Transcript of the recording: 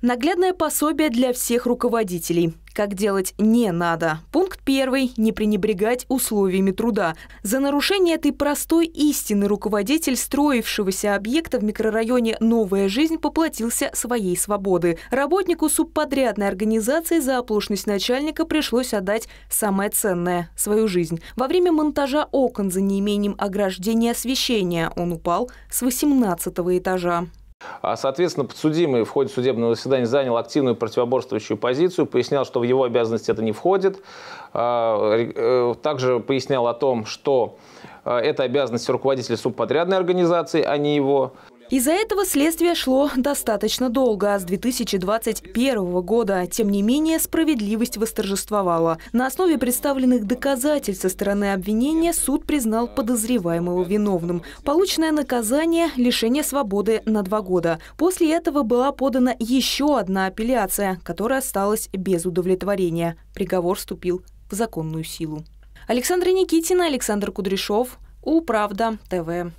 Наглядное пособие для всех руководителей. Как делать не надо. Пункт первый. Не пренебрегать условиями труда. За нарушение этой простой истины руководитель строившегося объекта в микрорайоне «Новая жизнь» поплатился своей свободы. Работнику субподрядной организации за оплошность начальника пришлось отдать самое ценное – свою жизнь. Во время монтажа окон за неимением ограждения освещения он упал с 18 этажа. А, соответственно, подсудимый в ходе судебного заседания занял активную противоборствующую позицию, пояснял, что в его обязанности это не входит. А, э, также пояснял о том, что а, это обязанность руководителя субподрядной организации, а не его. Из-за этого следствие шло достаточно долго, а с 2021 года. Тем не менее, справедливость восторжествовала. На основе представленных доказательств со стороны обвинения суд признал подозреваемого виновным. Полученное наказание – лишение свободы на два года. После этого была подана еще одна апелляция, которая осталась без удовлетворения. Приговор вступил в законную силу. Александра Никитина, Александр Кудряшов, Управда ТВ.